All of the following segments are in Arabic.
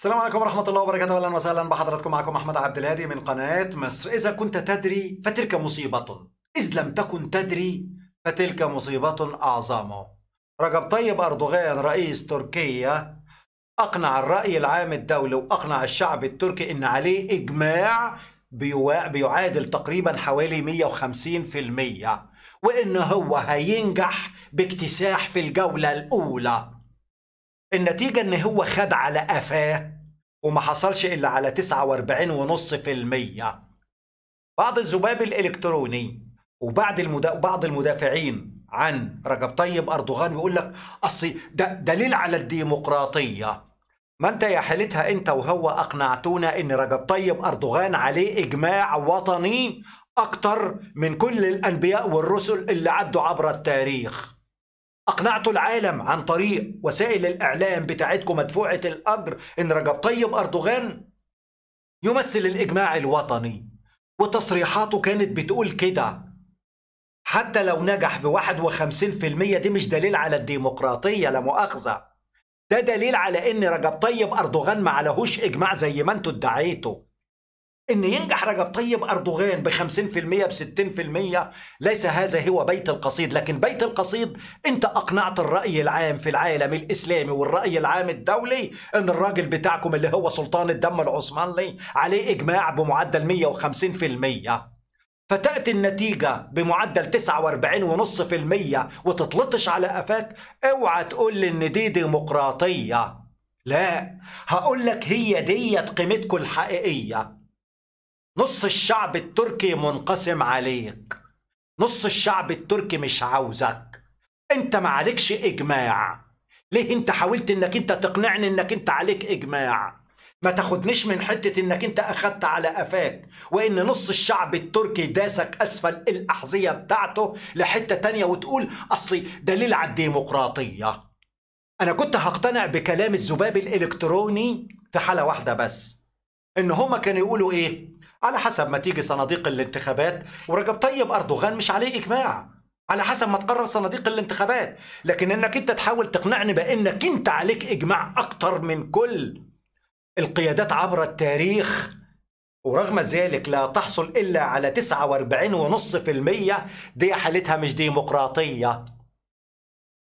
السلام عليكم ورحمة الله وبركاته أهلا وسهلا بحضراتكم معكم أحمد عبد الهادي من قناة مصر إذا كنت تدري فتلك مصيبة إذ لم تكن تدري فتلك مصيبة أعظم رجب طيب أردوغان رئيس تركيا أقنع الرأي العام الدولي وأقنع الشعب التركي إن عليه إجماع بيعادل تقريبا حوالي 150% وإن هو هينجح باكتساح في الجولة الأولى النتيجة إن هو خد على قفاه وما حصلش إلا على 49.5% بعض الذباب الإلكتروني وبعض المدا... بعض المدافعين عن رجب طيب أردوغان بيقول لك أصل ده دليل على الديمقراطية ما أنت يا حالتها أنت وهو أقنعتونا إن رجب طيب أردوغان عليه إجماع وطني أكتر من كل الأنبياء والرسل اللي عدوا عبر التاريخ أقنعتوا العالم عن طريق وسائل الإعلام بتاعتكم مدفوعة الأجر إن رجب طيب أردوغان يمثل الإجماع الوطني وتصريحاته كانت بتقول كده حتى لو نجح ب 51% دي مش دليل على الديمقراطية لا مؤاخذة ده دليل على إن رجب طيب أردوغان ما عليهوش إجماع زي ما أنتوا ادعيتوا ان ينجح رجب طيب اردوغان ب 50% ب 60% ليس هذا هو بيت القصيد لكن بيت القصيد انت اقنعت الراي العام في العالم الاسلامي والراي العام الدولي ان الراجل بتاعكم اللي هو سلطان الدم العثماني عليه اجماع بمعدل 150% فتأتي النتيجة بمعدل 49.5% وتطلطش على قفاك اوعى تقول لي ان دي ديمقراطية لا هقول لك هي ديت قيمتكم الحقيقية نص الشعب التركي منقسم عليك نص الشعب التركي مش عاوزك انت ما عليكش اجماع ليه انت حاولت انك انت تقنعني انك انت عليك اجماع ما تاخدنيش من حتة انك انت اخدت على قفاك وان نص الشعب التركي داسك اسفل الاحذية بتاعته لحتة تانية وتقول اصلي دليل على الديمقراطية انا كنت هقتنع بكلام الذباب الالكتروني في حالة واحدة بس ان هما كانوا يقولوا ايه على حسب ما تيجي صناديق الانتخابات ورجب طيب أردوغان مش عليه إجماع على حسب ما تقرر صناديق الانتخابات لكن انك انت تحاول تقنعني بانك انت عليك اجماع اكتر من كل القيادات عبر التاريخ ورغم ذلك لا تحصل إلا على 49.5% دي حالتها مش ديمقراطية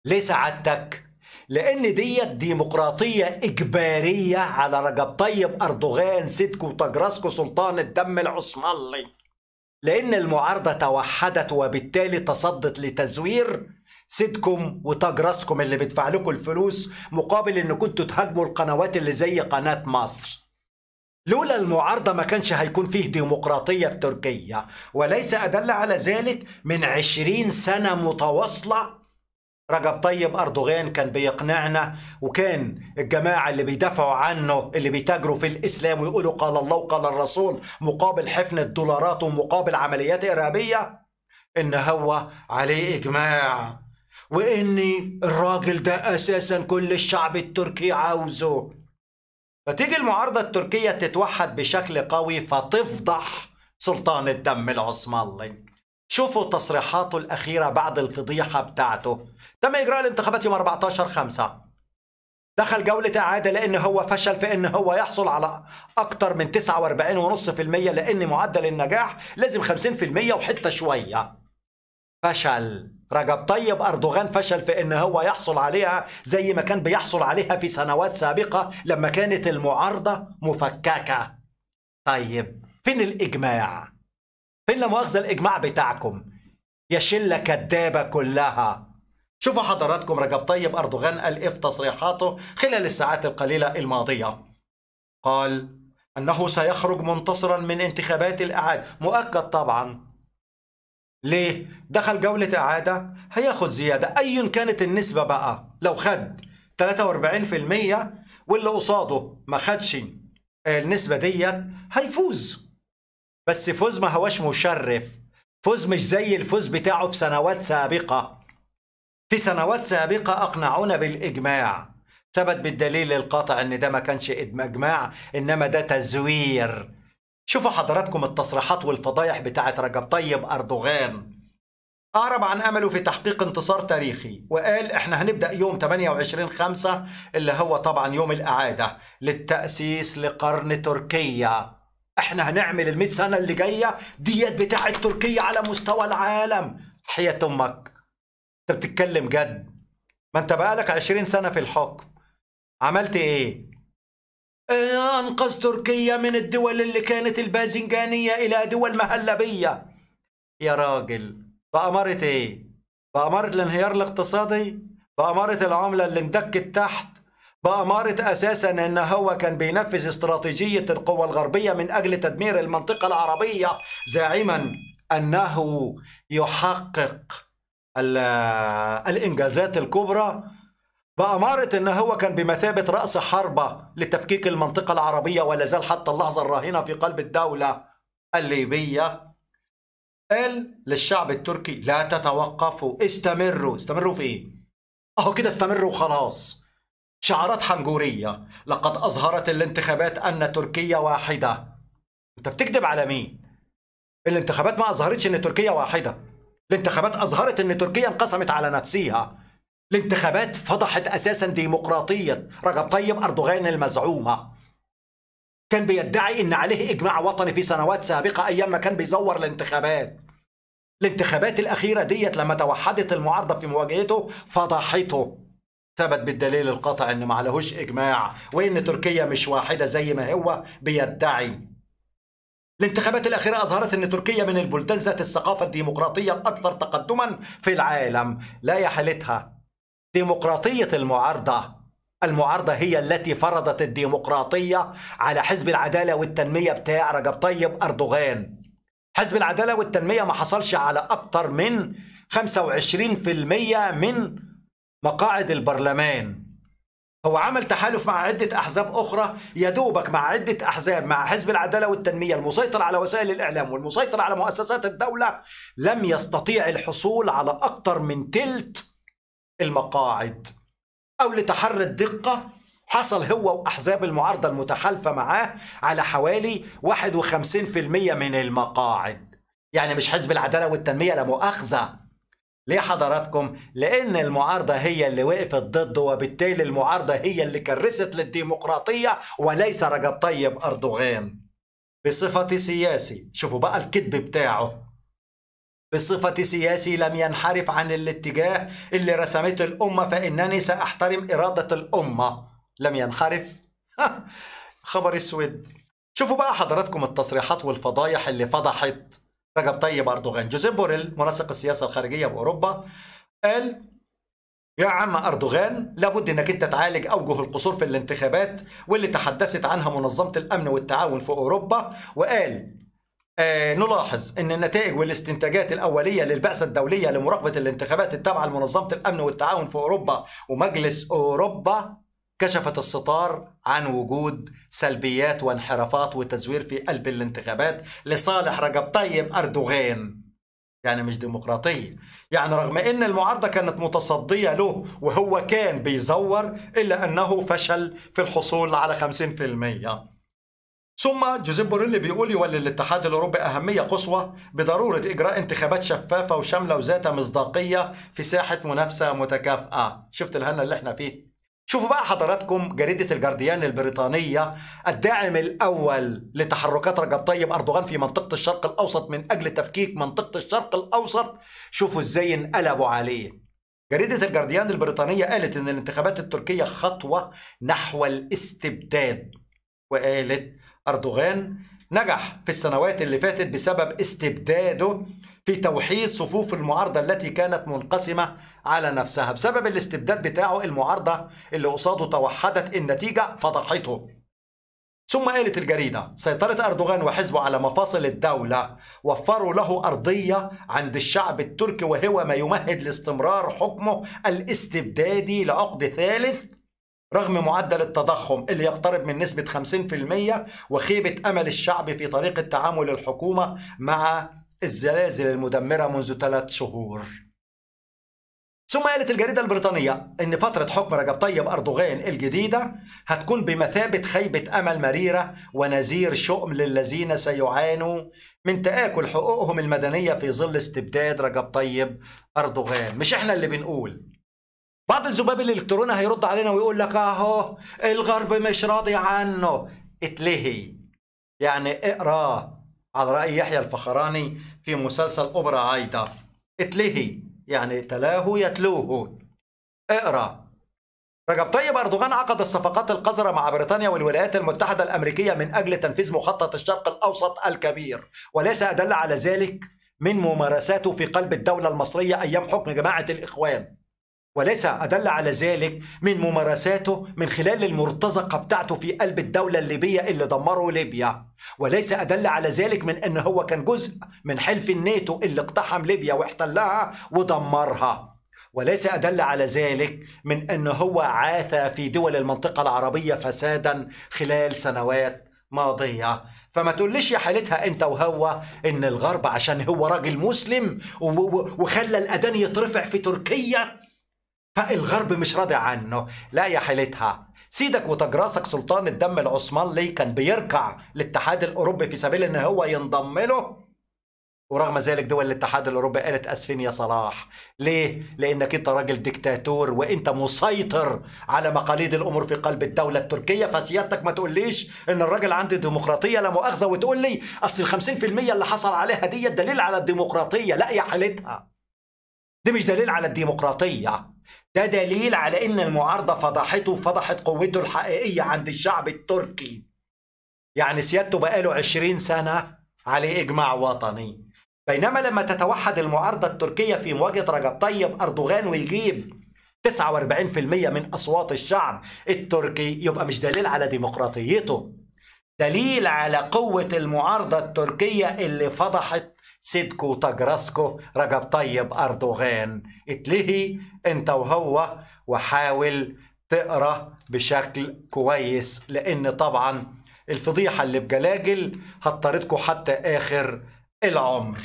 ليه سعادتك؟ لان ديت ديمقراطيه اجباريه على رجب طيب اردوغان سيدكو وطجراسكو سلطان الدم العثماني لان المعارضه توحدت وبالتالي تصدت لتزوير سيدكم وطجراسكم اللي بيدفع لكم الفلوس مقابل ان كنتوا تهاجموا القنوات اللي زي قناه مصر لولا المعارضة ما كانش هيكون فيه ديمقراطية في تركيا وليس أدل على ذلك من عشرين سنة متواصلة رجب طيب أردوغان كان بيقنعنا وكان الجماعة اللي بيدافعوا عنه اللي بيتاجروا في الإسلام ويقولوا قال الله وقال الرسول مقابل حفنة دولارات ومقابل عمليات إرهابية إن هو عليه إجماع وإن الراجل ده أساسا كل الشعب التركي عاوزه فتيجي المعارضة التركية تتوحد بشكل قوي فتفضح سلطان الدم العثماني شوفوا تصريحاته الأخيرة بعد الفضيحة بتاعته تم إجراء الانتخابات يوم 14 5 دخل جولة إعادة لأن هو فشل في أن هو يحصل على أكتر من 49.5% لأن معدل النجاح لازم 50% وحتة شوية فشل رجب طيب أردوغان فشل في أن هو يحصل عليها زي ما كان بيحصل عليها في سنوات سابقة لما كانت المعارضة مفككة طيب فين الإجماع؟ فين لا مؤاخذه الاجماع بتاعكم يا شله كدابه كلها شوفوا حضراتكم رجب طيب اردوغان قال ايه في تصريحاته خلال الساعات القليله الماضيه قال انه سيخرج منتصرا من انتخابات الاعاده مؤكد طبعا ليه دخل جوله اعاده هياخد زياده ايا كانت النسبه بقى لو خد 43% واللي قصاده ما خدش النسبه ديت هيفوز بس فوز ما هواش مشرف فوز مش زي الفوز بتاعه في سنوات سابقة في سنوات سابقة أقنعونا بالإجماع ثبت بالدليل القاطع ان ده ما كانش اجماع انما ده تزوير شوفوا حضراتكم التصريحات والفضايح بتاعه رجب طيب اردوغان أعرب عن أمله في تحقيق انتصار تاريخي وقال إحنا هنبدأ يوم 28 خمسة اللي هو طبعا يوم الإعادة للتأسيس لقرن تركيا احنا هنعمل ال 100 سنه اللي جايه ديت بتاعه تركيا على مستوى العالم حياه امك انت بتتكلم جد ما انت بقالك 20 سنه في الحكم عملت ايه انقذ تركيا من الدول اللي كانت الباذنجانيه الى دول مهلبيه يا راجل بأمارة ايه بأمارة الانهيار الاقتصادي بأمارة العملة اللي اندكت تحت بأمارة أساسا أن هو كان بينفذ استراتيجية القوى الغربية من أجل تدمير المنطقة العربية زاعما أنه يحقق الإنجازات الكبرى بأمارة أن هو كان بمثابة رأس حربة لتفكيك المنطقة العربية ولا زال حتى اللحظة الراهنة في قلب الدولة الليبية قال للشعب التركي لا تتوقفوا استمروا استمروا في ايه؟ اهو كده استمروا وخلاص شعارات حنجورية لقد أظهرت الانتخابات أن تركيا واحدة أنت بتكذب على مين؟ الانتخابات ما أظهرتش أن تركيا واحدة الانتخابات أظهرت أن تركيا انقسمت على نفسها الانتخابات فضحت أساسا ديمقراطية رجب طيب أردوغان المزعومة كان بيدعي أن عليه إجماع وطني في سنوات سابقة أيام ما كان بيزور الانتخابات الانتخابات الأخيرة ديت لما توحدت المعارضة في مواجهته فضحته ثبت بالدليل القطع ان ما عليهوش اجماع وان تركيا مش واحده زي ما هو بيدعي الانتخابات الاخيره اظهرت ان تركيا من البلدان ذات الثقافه الديمقراطيه الاكثر تقدما في العالم لا يا حالتها ديمقراطيه المعارضه المعارضة هي التي فرضت الديمقراطية على حزب العدالة والتنمية بتاع رجب طيب أردوغان حزب العدالة والتنمية ما حصلش على أكثر من 25% من مقاعد البرلمان هو عمل تحالف مع عدة أحزاب أخرى يدوبك مع عدة أحزاب مع حزب العدالة والتنمية المسيطر على وسائل الإعلام والمسيطر على مؤسسات الدولة لم يستطيع الحصول على أكثر من تلت المقاعد أو لتحري الدقة حصل هو وأحزاب المعارضة المتحالفة معاه على حوالي 51% من المقاعد يعني مش حزب العدالة والتنمية لا مؤاخذة ليه حضراتكم؟ لأن المعارضة هي اللي وقفت ضده وبالتالي المعارضة هي اللي كرست للديمقراطية وليس رجب طيب أردوغان بصفة سياسي شوفوا بقى الكذب بتاعه بصفة سياسي لم ينحرف عن الاتجاه اللي رسمته الأمة فإنني سأحترم إرادة الأمة لم ينحرف خبر اسود شوفوا بقى حضراتكم التصريحات والفضايح اللي فضحت رجب طيب أردوغان جوزيف بوريل منسق السياسة الخارجية بأوروبا قال يا عم أردوغان لابد أنك أنت تعالج أوجه القصور في الانتخابات واللي تحدثت عنها منظمة الأمن والتعاون في أوروبا وقال آه نلاحظ أن النتائج والاستنتاجات الأولية للبعثة الدولية لمراقبة الانتخابات التابعة لمنظمة الأمن والتعاون في أوروبا ومجلس أوروبا كشفت الستار عن وجود سلبيات وانحرافات وتزوير في قلب الانتخابات لصالح رجب طيب أردوغان يعني مش ديمقراطية يعني رغم أن المعارضة كانت متصدية له وهو كان بيزور إلا أنه فشل في الحصول على 50% ثم جوزيف بوريلي بيقول يولي الاتحاد الاوروبي اهميه قصوى بضروره اجراء انتخابات شفافه وشامله وذات مصداقيه في ساحه منافسه متكافئه شفت الهنا اللي احنا فيه شوفوا بقى حضراتكم جريدة الجارديان البريطانية الداعم الأول لتحركات رجب طيب أردوغان في منطقة الشرق الأوسط من أجل تفكيك منطقة الشرق الأوسط شوفوا إزاي انقلبوا عليه جريدة الجارديان البريطانية قالت إن الانتخابات التركية خطوة نحو الاستبداد وقالت أردوغان نجح في السنوات اللي فاتت بسبب استبداده في توحيد صفوف المعارضة التي كانت منقسمة على نفسها بسبب الاستبداد بتاعه المعارضة اللي قصاده توحدت النتيجة فضحته ثم قالت الجريدة سيطرة أردوغان وحزبه على مفاصل الدولة وفروا له أرضية عند الشعب التركي وهو ما يمهد لاستمرار حكمه الاستبدادي لعقد ثالث رغم معدل التضخم اللي يقترب من نسبة 50% وخيبة أمل الشعب في طريقة تعامل الحكومة مع الزلازل المدمرة منذ ثلاث شهور ثم قالت الجريدة البريطانية إن فترة حكم رجب طيب أردوغان الجديدة هتكون بمثابة خيبة أمل مريرة ونذير شؤم للذين سيعانوا من تآكل حقوقهم المدنية في ظل استبداد رجب طيب أردوغان مش إحنا اللي بنقول بعض الذباب الالكتروني هيرد علينا ويقول لك اهو الغرب مش راضي عنه اتلهي يعني اقراه على راي يحيى الفخراني في مسلسل اوبرا عايده اتلهي يعني تلاه يتلوه اقرا رجب طيب اردوغان عقد الصفقات القذره مع بريطانيا والولايات المتحده الامريكيه من اجل تنفيذ مخطط الشرق الاوسط الكبير وليس ادل على ذلك من ممارساته في قلب الدوله المصريه ايام حكم جماعه الاخوان وليس أدل على ذلك من ممارساته من خلال المرتزقة بتاعته في قلب الدولة الليبية اللي دمروا ليبيا وليس أدل على ذلك من أن هو كان جزء من حلف الناتو اللي اقتحم ليبيا واحتلها ودمرها وليس أدل على ذلك من أن هو عاثى في دول المنطقة العربية فسادا خلال سنوات ماضية فما تقوليش يا حالتها انت وهو ان الغرب عشان هو راجل مسلم وخلى الأذان يترفع في تركيا فالغرب مش راضي عنه لا يا حيلتها سيدك وتجراسك سلطان الدم العثماني كان بيركع للاتحاد الاوروبي في سبيل ان هو ينضم له ورغم ذلك دول الاتحاد الاوروبي قالت اسفين يا صلاح ليه لانك انت راجل ديكتاتور وانت مسيطر على مقاليد الامور في قلب الدوله التركيه فسيادتك ما تقوليش ان الراجل عنده ديمقراطيه لا مؤاخذه وتقول لي اصل ال 50% اللي حصل عليها دي دليل على الديمقراطيه لا يا حالتها دي مش دليل على الديمقراطيه ده دليل على ان المعارضه فضحته وفضحت قوته الحقيقيه عند الشعب التركي يعني سيادته بقاله 20 سنه عليه اجماع وطني بينما لما تتوحد المعارضه التركيه في مواجهه رجب طيب اردوغان ويجيب 49% من اصوات الشعب التركي يبقى مش دليل على ديمقراطيته دليل على قوه المعارضه التركيه اللي فضحت سيدكو تجرسكو رجب طيب أردوغان اتلهي انت وهو وحاول تقرا بشكل كويس لأن طبعا الفضيحة اللي بجلاجل هتطردكم حتى آخر العمر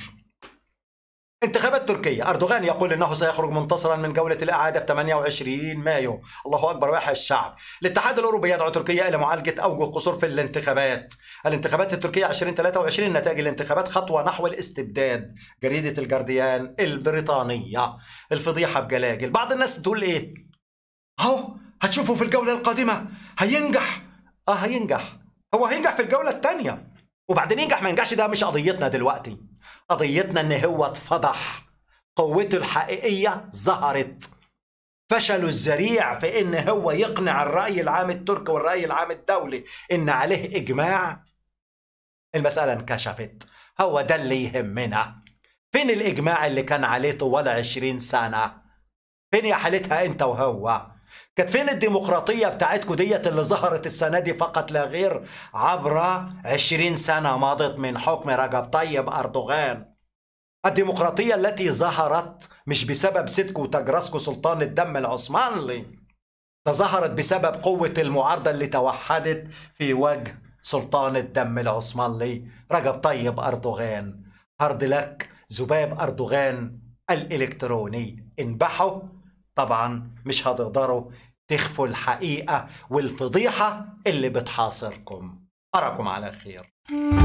انتخابات تركيا أردوغان يقول أنه سيخرج منتصرا من جولة الإعادة في 28 مايو الله أكبر ويحيى الشعب الاتحاد الأوروبي يدعو تركيا إلى معالجة أوجه قصور في الانتخابات الانتخابات التركية 2023 نتائج الانتخابات خطوة نحو الاستبداد جريدة الجارديان البريطانية الفضيحة بجلاجل بعض الناس تقول إيه أهو هتشوفوا في الجولة القادمة هينجح أه هينجح هو هينجح في الجولة الثانية وبعدين ينجح ما ينجحش ده مش قضيتنا دلوقتي قضيتنا ان هو اتفضح قوته الحقيقية ظهرت فشله الذريع في ان هو يقنع الرأي العام التركي والرأي العام الدولي ان عليه اجماع المسألة انكشفت هو ده اللي يهمنا فين الاجماع اللي كان عليه طوال عشرين سنة فين يا حالتها انت وهو كانت فين الديمقراطية بتاعتكم ديت اللي ظهرت السنة دي فقط لا غير عبر عشرين سنة مضت من حكم رجب طيب أردوغان الديمقراطية التي ظهرت مش بسبب سيدكو وتجرسكو سلطان الدم العثماني تظهرت بسبب قوة المعارضة اللي توحدت في وجه سلطان الدم العثماني رجب طيب أردوغان هارد لك ذباب أردوغان الإلكتروني انبحوا طبعا مش هتقدروا تخفوا الحقيقة والفضيحة اللي بتحاصركم أراكم على خير